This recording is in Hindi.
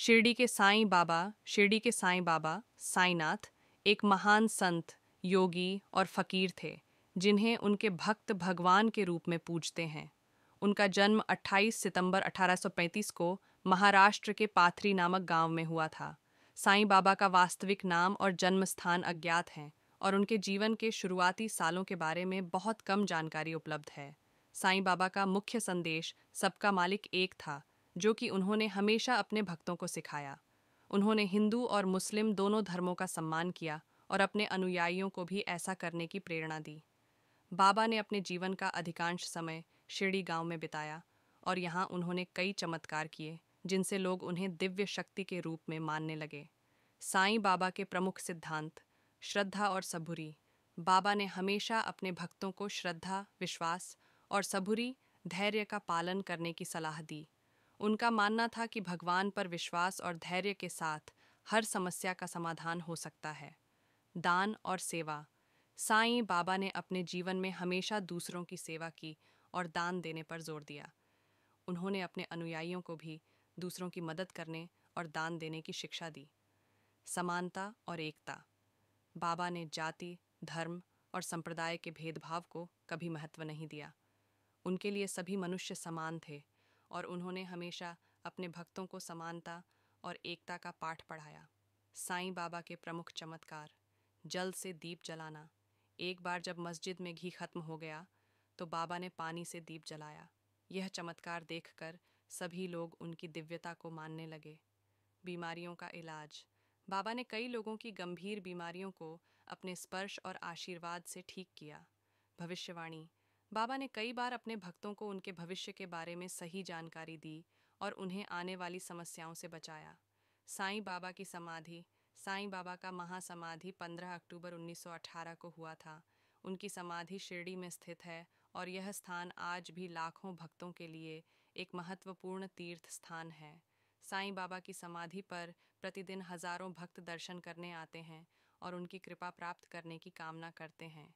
शिरडी के साईं बाबा शिरडी के साईं बाबा साईनाथ एक महान संत योगी और फकीर थे जिन्हें उनके भक्त भगवान के रूप में पूजते हैं उनका जन्म 28 सितंबर 1835 को महाराष्ट्र के पाथरी नामक गांव में हुआ था साईं बाबा का वास्तविक नाम और जन्म स्थान अज्ञात हैं और उनके जीवन के शुरुआती सालों के बारे में बहुत कम जानकारी उपलब्ध है साईं बाबा का मुख्य संदेश सबका मालिक एक था जो कि उन्होंने हमेशा अपने भक्तों को सिखाया उन्होंने हिंदू और मुस्लिम दोनों धर्मों का सम्मान किया और अपने अनुयायियों को भी ऐसा करने की प्रेरणा दी बाबा ने अपने जीवन का अधिकांश समय शिरडी गांव में बिताया और यहां उन्होंने कई चमत्कार किए जिनसे लोग उन्हें दिव्य शक्ति के रूप में मानने लगे साईं बाबा के प्रमुख सिद्धांत श्रद्धा और सबुरी बाबा ने हमेशा अपने भक्तों को श्रद्धा विश्वास और सबुरी धैर्य का पालन करने की सलाह दी उनका मानना था कि भगवान पर विश्वास और धैर्य के साथ हर समस्या का समाधान हो सकता है दान और सेवा साईं बाबा ने अपने जीवन में हमेशा दूसरों की सेवा की और दान देने पर जोर दिया उन्होंने अपने अनुयायियों को भी दूसरों की मदद करने और दान देने की शिक्षा दी समानता और एकता बाबा ने जाति धर्म और संप्रदाय के भेदभाव को कभी महत्व नहीं दिया उनके लिए सभी मनुष्य समान थे और उन्होंने हमेशा अपने भक्तों को समानता और एकता का पाठ पढ़ाया साईं बाबा के प्रमुख चमत्कार जल से दीप जलाना एक बार जब मस्जिद में घी खत्म हो गया तो बाबा ने पानी से दीप जलाया यह चमत्कार देखकर सभी लोग उनकी दिव्यता को मानने लगे बीमारियों का इलाज बाबा ने कई लोगों की गंभीर बीमारियों को अपने स्पर्श और आशीर्वाद से ठीक किया भविष्यवाणी बाबा ने कई बार अपने भक्तों को उनके भविष्य के बारे में सही जानकारी दी और उन्हें आने वाली समस्याओं से बचाया साईं बाबा की समाधि साईं बाबा का महासमाधि 15 अक्टूबर 1918 को हुआ था उनकी समाधि शिरडी में स्थित है और यह स्थान आज भी लाखों भक्तों के लिए एक महत्वपूर्ण तीर्थ स्थान है साईं बाबा की समाधि पर प्रतिदिन हजारों भक्त दर्शन करने आते हैं और उनकी कृपा प्राप्त करने की कामना करते हैं